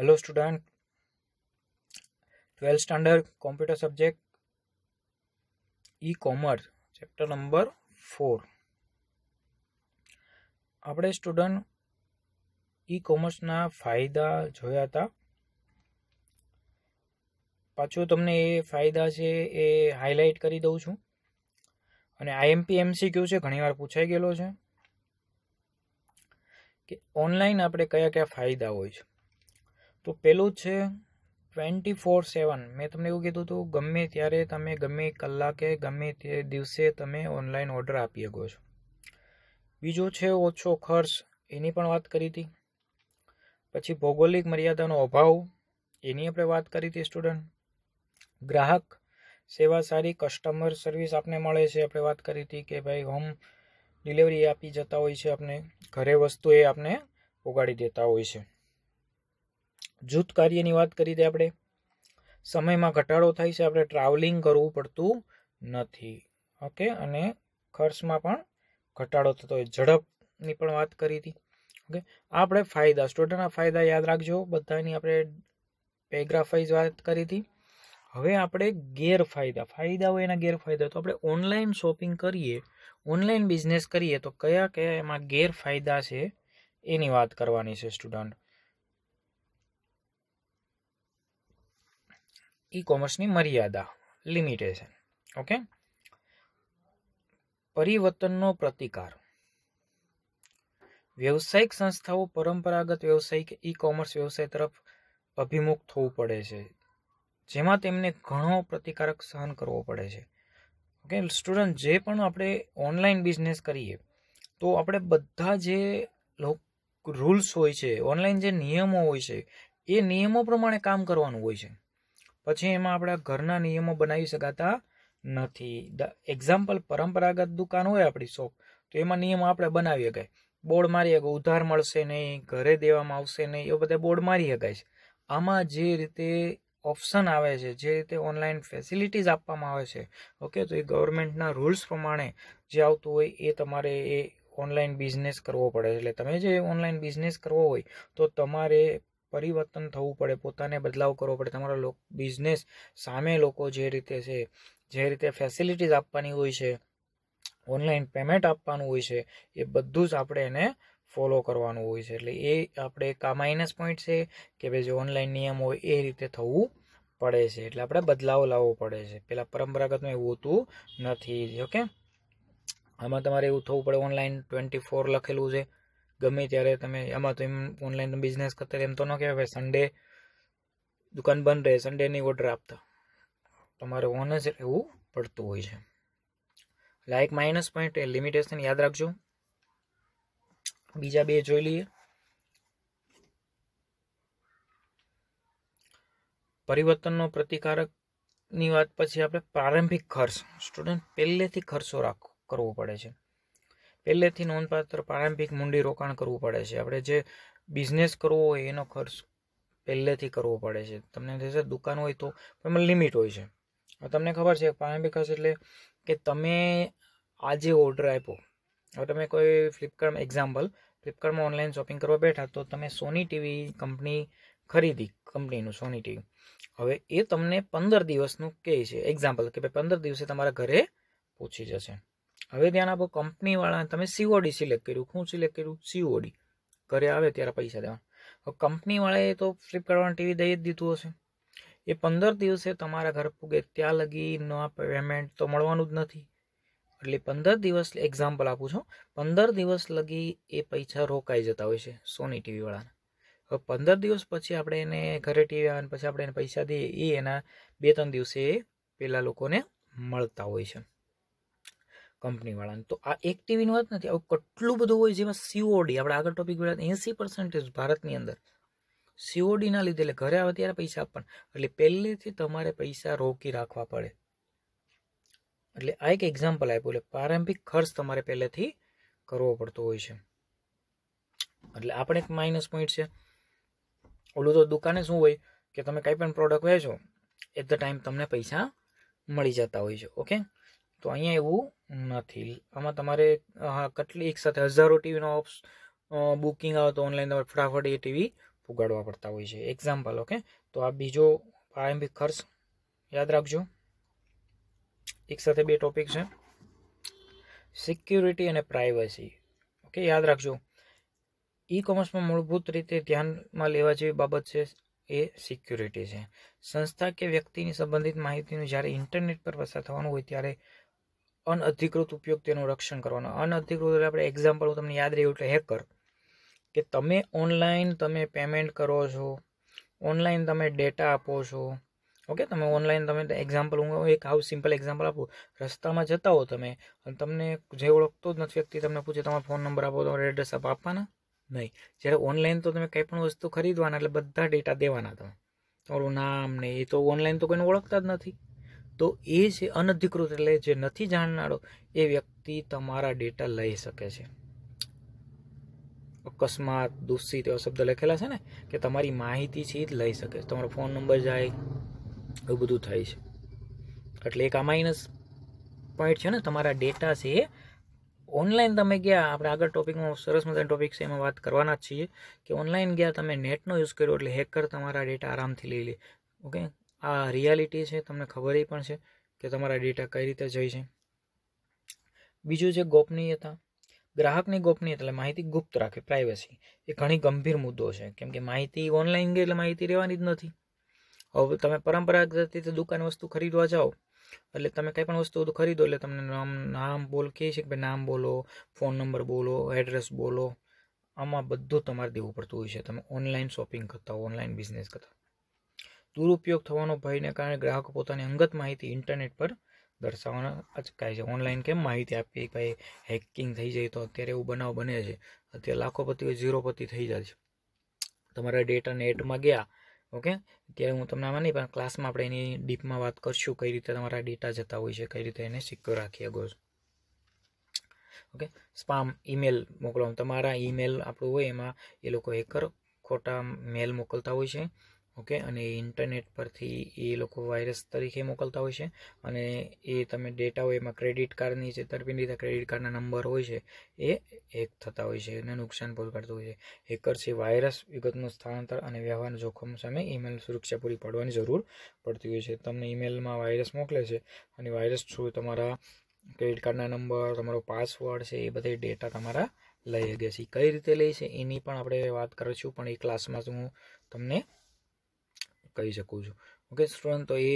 hello student twelfth standard computer subject E commerce chapter number four આપણે student E કોમર્સના ફાયદા જોયા હતા પાછું તમને એ ફાયદા છે એ હાઇલાઇટ કરી દઉં છું અને આઈએમપી એમસીક્યુ છે ઘણીવાર પૂછાઈ ગયેલો છે કે ઓનલાઈન આપણે કયા કયા ફાયદા હોય છે તો પહેલું છે ટ્વેન્ટી ફોર સેવન મેં તમને એવું કીધું હતું ગમે ત્યારે તમે ગમે કલાકે ગમે તે દિવસે તમે ઓનલાઈન ઓર્ડર આપી શકો છો બીજો છે ઓછો ખર્ચ એની પણ વાત કરી હતી પછી ભૌગોલિક મર્યાદાનો અભાવ એની આપણે વાત કરી હતી સ્ટુડન્ટ ગ્રાહક સેવા સારી કસ્ટમર સર્વિસ આપને મળે છે આપણે વાત કરી હતી કે ભાઈ હોમ ડિલિવરી આપી જતા હોય છે આપણે ઘરે વસ્તુ એ આપણે ઉગાડી દેતા હોય છે જૂથ કાર્યની વાત કરી દે આપણે સમયમાં ઘટાડો થાય છે આપણે ટ્રાવેલિંગ કરવું પડતું નથી ઓકે અને ખર્ચમાં પણ ઘટાડો થતો હોય ઝડપની પણ વાત કરી હતી ઓકે આપણે ફાયદા સ્ટુડન્ટના ફાયદા યાદ રાખજો બધાની આપણે પેગ્રાફ વાત કરી હતી હવે આપણે ગેરફાયદા ફાયદા હોય એના ગેરફાયદા તો આપણે ઓનલાઈન શોપિંગ કરીએ ઓનલાઈન બિઝનેસ કરીએ તો કયા કયા એમાં ગેરફાયદા છે એની વાત કરવાની છે સ્ટુડન્ટ ઈ કોમર્સની મર્યાદા લિમિટેશન ઓકે પરિવર્તનનો પ્રતિકાર વ્યવસાયિક સંસ્થાઓ પરંપરાગત વ્યવસાયિક ઈ કોમર્સ વ્યવસાય તરફ અભિમુખ થવું પડે છે જેમાં તેમને ઘણો પ્રતિકારક સહન કરવો પડે છે ઓકે સ્ટુડન્ટ જે પણ આપણે ઓનલાઈન બિઝનેસ કરીએ તો આપણે બધા જે રૂલ્સ હોય છે ઓનલાઈન જે નિયમો હોય છે એ નિયમો પ્રમાણે કામ કરવાનું હોય છે પછી એમાં આપણા ઘરના નિયમો બનાવી શકાતા નથી એક્ઝામ્પલ પરંપરાગત દુકાન હોય આપણી શોપ તો એમાં નિયમો આપણે બનાવી શકાય બોર્ડ મારી શકાય ઉધાર મળશે નહીં ઘરે દેવામાં આવશે નહીં એ બધા બોર્ડ મારી શકાય છે આમાં જે રીતે ઓપ્શન આવે છે જે રીતે ઓનલાઈન ફેસિલિટીઝ આપવામાં આવે છે ઓકે તો એ ગવર્મેન્ટના રૂલ્સ પ્રમાણે જે આવતું હોય એ તમારે એ ઓનલાઈન બિઝનેસ કરવો પડે એટલે તમે જે ઓનલાઈન બિઝનેસ કરવો હોય તો તમારે પરિવર્તન થવું પડે પોતાને બદલાવ કરવો પડે તમારો બિઝનેસ સામે લોકો જે રીતે છે જે રીતે ફેસિલિટીઝ આપવાની હોય છે ઓનલાઈન પેમેન્ટ આપવાનું હોય છે એ બધું જ આપણે એને ફોલો કરવાનું હોય છે એટલે એ આપણે એક આ માઇનસ પોઈન્ટ છે કે ભાઈ જે ઓનલાઈન નિયમ હોય એ રીતે થવું પડે છે એટલે આપણે બદલાવ લાવવો પડે છે પેલા પરંપરાગતમાં એવું હોતું નથી ઓકે આમાં તમારે એવું થવું પડે ઓનલાઈન ટ્વેન્ટી ફોર લખેલું છે ગમે ત્યારે તમે આમાં તો એમ ઓનલાઈન બિઝનેસ કરતા એમ તો ન કહેવાય સન્ડે દુકાન બંધ રહે સન્ડે નહીં ઓર્ડર આપતા તમારે ઓન જ રહેવું પડતું હોય છે એટલે એક માઇનસ પોઈન્ટ એ લિમિટેશન યાદ રાખજો બીજા બે જોઈ લઈએ પરિવર્તનનો પ્રતિકારકની વાત પછી આપણે પ્રારંભિક ખર્ચ સ્ટુડન્ટ પહેલેથી ખર્ચો રાખ કરવો પડે છે પહેલેથી નોંધપાત્ર પ્રારંભિક મૂડી રોકાણ કરવું પડે છે આપણે જે બિઝનેસ કરવો હોય એનો ખર્ચ પહેલેથી કરવો પડે છે તમને થશે દુકાન હોય તો એમાં લિમિટ હોય છે તમને ખબર છે પ્રારંભિક ખર્ચ એટલે કે તમે આજે ઓર્ડર આપ્યો હવે તમે કોઈ ફ્લિપકાર્ટમાં એક્ઝામ્પલ ફ્લિપકાર્ટમાં ઓનલાઈન શોપિંગ કરવા બેઠા તો તમે સોની ટીવી કંપની ખરીદી કંપનીનું સોની ટીવી હવે એ તમને પંદર દિવસનું કહે છે એક્ઝામ્પલ કે ભાઈ પંદર દિવસે તમારા ઘરે પહોંચી જશે હવે ધ્યાન આપો કંપનીવાળા તમે સીઓડી સિલેક્ટ કર્યું શું સિલેક્ટ કર્યું સીઓડી ઘરે આવે ત્યારે પૈસા દેવાના કંપનીવાળાએ તો ફ્લિપકાર્ટવાળા ટીવી દઈ જ દીધું હશે એ પંદર દિવસે તમારા ઘર પૂગે ત્યાં લગીનો પેમેન્ટ તો મળવાનું જ નથી એટલે પંદર દિવસ એક્ઝામ્પલ આપું છું પંદર દિવસ લગી એ પૈસા રોકાઈ જતા હોય છે સોની ટીવીવાળાના હવે પંદર દિવસ પછી આપણે એને ઘરે ટીવી આવે પછી આપણે એને પૈસા દઈએ એ એના બે ત્રણ દિવસે એ પેલા લોકોને મળતા હોય છે કંપનીવાળાને તો આ એક ટીવીની વાત નથી આવું કેટલું બધું હોય જેમાં સીઓડી આપણે આગળ ટોપિક બોલ્યા એંસી પર્સન્ટેજ ભારતની અંદર સીઓડીના લીધે એટલે ઘરે આવે ત્યારે પૈસા આપવાના એટલે પહેલેથી તમારે પૈસા રોકી રાખવા પડે એટલે આ એક એક્ઝામ્પલ આપ્યું એટલે પ્રારંભિક ખર્ચ તમારે પહેલેથી કરવો પડતો હોય છે એટલે આપણે એક માઇનસ પોઈન્ટ છે ઓલું તો દુકાને શું હોય કે તમે કંઈ પણ પ્રોડક્ટ વેચો એટ ધ ટાઈમ તમને પૈસા મળી જતા હોય છે ઓકે તો અહીંયા એવું નથી આમાં તમારે હા કેટલી એક સાથે હજારો ટીવીનો ઓપ્સ બુકિંગ આવે તો ઓનલાઈન તમારે ફટાફટ એ ટીવી પુગાડવા પડતા હોય છે એક્ઝામ્પલ ઓકે તો આ બીજો પ્રારંભિક ખર્ચ યાદ રાખજો એક સાથે બે ટોપિક છે સિક્યુરિટી અને પ્રાઇવસી ઓકે યાદ રાખજો ઈ કોમર્સમાં મૂળભૂત રીતે ધ્યાનમાં લેવા જેવી બાબત છે એ સિક્યુરિટી છે સંસ્થા કે વ્યક્તિની સંબંધિત માહિતીનું જ્યારે ઇન્ટરનેટ પર પસાર થવાનું હોય ત્યારે અનઅધિકૃત ઉપયોગ તેનું રક્ષણ કરવાનો અનઅધિકૃત એટલે આપણે એક્ઝામ્પલ હું તમને યાદ રહ્યું એટલે હેકર કે તમે ઓનલાઈન તમે પેમેન્ટ કરો છો ઓનલાઈન તમે ડેટા આપો છો ઓકે તમે ઓનલાઈન તમે એક્ઝામ્પલ હું એક હાઉસ સિમ્પલ એક્ઝામ્પલ આપું રસ્તામાં જતા હો તમે અને તમને જે ઓળખતો જ નથી વ્યક્તિ તમને પૂછે તમારો ફોન નંબર આપો તમારો એડ્રેસ આપો આપવાના નહીં જ્યારે ઓનલાઈન તો તમે કંઈ પણ વસ્તુ ખરીદવાના એટલે બધા ડેટા દેવાના તમે તમારું નામ ને એ તો ઓનલાઈન તો કોઈને ઓળખતા જ નથી તો એ જે અનધિકૃત એટલે જે નથી જાણનારો એ વ્યક્તિ તમારા ડેટા લઈ શકે છે અકસ્માત દુષિત એવા શબ્દ લખેલા છે ને કે તમારી માહિતી છે એ જ લઈ શકે છે તમારો ફોન નંબર જાય એવું બધું થાય છે એટલે એક આ માઇનસ પોઈન્ટ છે ને તમારા ડેટા છે એ ઓનલાઈન તમે ગયા આપણે આગળ ટોપિકમાં સરસ મજાનો ટોપિક છે એમાં વાત કરવાના જ છીએ કે ઓનલાઈન ગયા તમે નેટનો યુઝ કર્યો એટલે હેકર તમારા ડેટા આરામથી લઈ લે ઓકે આ રિયાલિટી છે તમને ખબર એ પણ છે કે તમારા ડેટા કઈ રીતે જઈ છે બીજું છે ગોપનીયતા ગ્રાહકની ગોપનીયતા એટલે માહિતી ગુપ્ત રાખે પ્રાઇવસી એ ઘણી ગંભીર મુદ્દો છે કેમ કે માહિતી ઓનલાઈન ગઈ એટલે માહિતી રહેવાની જ નથી હવે તમે પરંપરાગત રીતે દુકાન વસ્તુ ખરીદવા જાઓ એટલે તમે કંઈ પણ વસ્તુ ખરીદો એટલે તમને નામ નામ બોલ કહે છે કે ભાઈ નામ બોલો ફોન નંબર બોલો એડ્રેસ બોલો આમાં બધું તમારે દેવું પડતું હોય છે તમે ઓનલાઈન શોપિંગ કરતા હો ઓનલાઈન બિઝનેસ કરતા દુરુપયોગ થવાનો ભયને કારણે ગ્રાહકો પોતાની અંગત માહિતી ઇન્ટરનેટ પર દર્શાવવાના અચકાય છે ઓનલાઈન કેમ માહિતી આપી કાંઈ હેકિંગ થઈ જાય તો અત્યારે એવું બનાવ બને છે અત્યારે લાખોપતિ ઝીરોપતિ થઈ જાય છે તમારા ડેટા નેટમાં ગયા ઓકે ત્યારે હું તમને આમાં નહીં પણ ક્લાસમાં આપણે એની ડીપમાં વાત કરશું કઈ રીતે તમારા ડેટા જતા હોય છે કઈ રીતે એને સિક્યોર રાખી શકો છો ઓકે સ્પામ ઈમેલ મોકલવા તમારા ઈમેલ આપણું હોય એમાં એ લોકો હેકર ખોટા મેલ મોકલતા હોય છે ઓકે અને ઇન્ટરનેટ પરથી એ લોકો વાયરસ તરીકે મોકલતા હોય છે અને એ તમે ડેટા હોય એમાં ક્રેડિટ કાર્ડની જે છેતરપિંડીના ક્રેડિટ કાર્ડના નંબર હોય છે એ હેક થતા હોય છે એને નુકસાન પહોંચાડતું હોય છે હેકર્સે વાયરસ વિગતનું સ્થળાંતર અને વ્યવહારનું જોખમ સામે ઈમેલ સુરક્ષા પૂરી પાડવાની જરૂર પડતી હોય છે તમને ઈમેલમાં વાયરસ મોકલે છે અને વાયરસ થ્રુ તમારા ક્રેડિટ કાર્ડના નંબર તમારો પાસવર્ડ છે એ બધા ડેટા તમારા લઈ ગયા છે કઈ રીતે લઈ છે એની પણ આપણે વાત કરીશું પણ એ ક્લાસમાં જ હું તમને કહી શકું છું ઓકે સ્ટુડન્ટ તો એ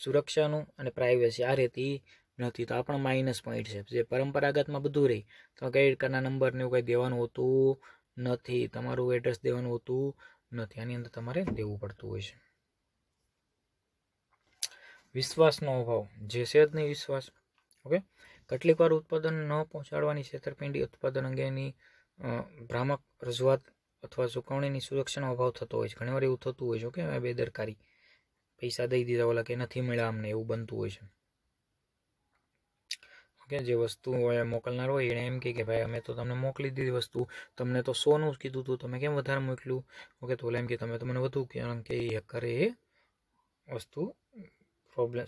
સુરક્ષાનું અને પ્રાઇવેસી આ રીતે નથી તો આપણા માઇનસ પોઈન્ટ છે જે પરંપરાગતમાં બધું રહી તો ક્રેડિટ કાર્ડના નંબરને એવું કંઈ દેવાનું હોતું નથી તમારું એડ્રેસ દેવાનું હોતું નથી આની અંદર તમારે દેવું પડતું હોય છે વિશ્વાસનો અભાવ જે છે જ નહીં વિશ્વાસ ઓકે કેટલીક વાર ઉત્પાદન ન પહોંચાડવાની છેતરપિંડી ઉત્પાદન અંગેની ભ્રામક રજૂઆત અથવા ચૂકવણીની સુરક્ષાનો અભાવ થતો હોય છે ઘણીવાર એવું થતું હોય છે કે બેદરકારી પૈસા દઈ દીધા ઓલા કે નથી મળ્યા અમને એવું બનતું હોય છે ઓકે જે વસ્તુ હોય મોકલનાર હોય એણે એમ કહે કે ભાઈ અમે તો તમને મોકલી દીધી વસ્તુ તમને તો સોનું જ કીધું હતું તમે કેમ વધારે મોકલ્યું ઓકે તો એમ કે તમે તો મને વધુ કારણ કે એ હેકરે એ વસ્તુ પ્રોબ્લેમ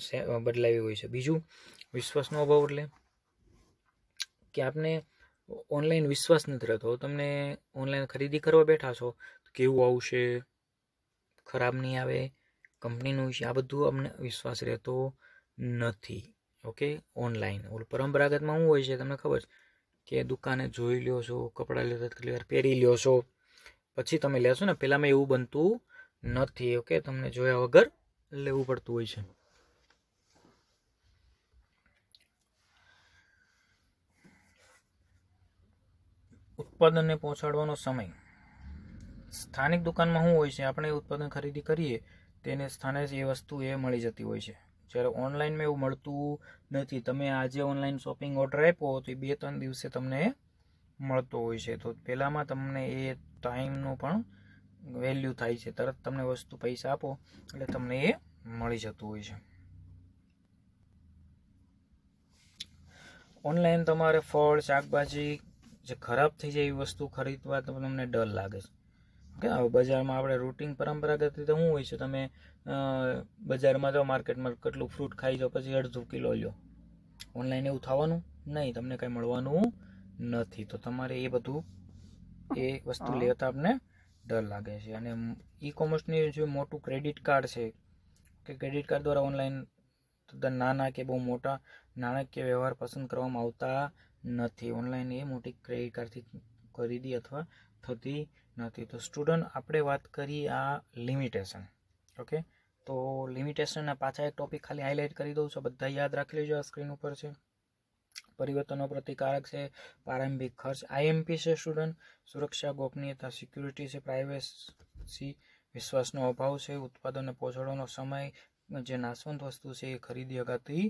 બદલાવી હોય છે બીજું વિશ્વાસનો અભાવ એટલે કે આપને ઓનલાઈન વિશ્વાસ નથી રહેતો તમને ઓનલાઈન ખરીદી કરવા બેઠા છો કેવું આવશે ખરાબ નહીં આવે કંપનીનું વિશે આ બધું અમને વિશ્વાસ રહેતો નથી ઓકે ઓનલાઈન ઓલું પરંપરાગતમાં શું હોય છે તમને ખબર છે કે દુકાને જોઈ લ્યો છો કપડાં લેતા કેટલી વાર પહેરી લ્યો છો પછી તમે લેશો ને પહેલાંમાં એવું બનતું નથી ઓકે તમને જોયા વગર લેવું પડતું હોય છે ઉત્પાદનને પહોંચાડવાનો સમય સ્થાનિક દુકાનમાં શું હોય છે આપણે ઉત્પાદન ખરીદી કરીએ તેને સ્થાને એ વસ્તુ એ મળી જતી હોય છે જ્યારે ઓનલાઈનમાં એવું મળતું નથી તમે આજે ઓનલાઈન શોપિંગ ઓર્ડર આપો તો એ બે ત્રણ દિવસે તમને મળતો હોય છે તો પહેલાંમાં તમને એ ટાઈમનું પણ વેલ્યુ થાય છે તરત તમને વસ્તુ પૈસા આપો એટલે તમને એ મળી જતું હોય છે ઓનલાઈન તમારે ફળ શાકભાજી જે ખરાબ થઈ જાય એવી વસ્તુ ખરીદવા તો તમને ડર લાગે છે ઓકે હવે બજારમાં આપણે રૂટિન પરંપરાગત રીતે શું હોય છે તમે બજારમાં જાઓ માર્કેટમાં કેટલું ફ્રૂટ ખાઈ જાઓ પછી અડધું કિલો લ્યો ઓનલાઈન એવું થવાનું નહીં તમને કંઈ મળવાનું નથી તો તમારે એ બધું એ વસ્તુ લેતા આપને ડર લાગે છે અને ઈ કોમર્સની જે મોટું ક્રેડિટ કાર્ડ છે કે ક્રેડિટ કાર્ડ દ્વારા ઓનલાઈન તદ્દન નાના કે બહુ મોટા નાણાકીય વ્યવહાર પસંદ કરવામાં આવતા નથી ઓનલાઈન એ મોટી ક્રેડિટ કાર્ડથી ખરીદી અથવા થતી નથી તો સ્ટુડન્ટ આપણે વાત કરી આ લિમિટેશન ઓકે તો લિમિટેશનના પાછા એક ટોપિક ખાલી હાઇલાઇટ કરી દઉં છું બધા યાદ રાખી લેજો આ સ્ક્રીન ઉપર છે પરિવર્તનો પ્રતિકારક છે પ્રારંભિક ખર્ચ આઈએમપી છે સ્ટુડન્ટ સુરક્ષા ગોપનીયતા સિક્યુરિટી છે પ્રાઇવેસી વિશ્વાસનો અભાવ છે ઉત્પાદનને પહોંચાડવાનો સમય જે નાશવંત વસ્તુ છે એ ખરીદી અગાતી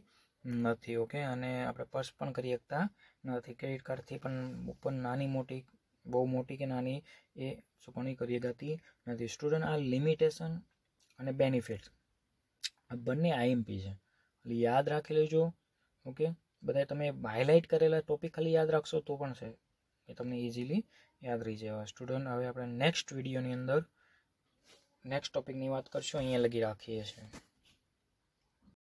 નથી ઓકે અને આપણે પર્સ પણ કરી શકતા નથી ક્રેડિટ કાર્ડથી પણ પણ નાની મોટી બહુ મોટી કે નાની એ ચૂકવણી કરી શકાતી નથી સ્ટુડન્ટ આ લિમિટેશન અને બેનિફિટ આ બંને આઈએમપી છે એટલે યાદ રાખી લેજો ઓકે બધા તમે હાઇલાઇટ કરેલા ટોપિક ખાલી યાદ રાખશો તો પણ છે એ તમને ઇઝીલી યાદ રહી જાય સ્ટુડન્ટ હવે આપણે નેક્સ્ટ વિડીયોની અંદર નેક્સ્ટ ટોપિકની વાત કરશું અહીંયા લગી રાખીએ છીએ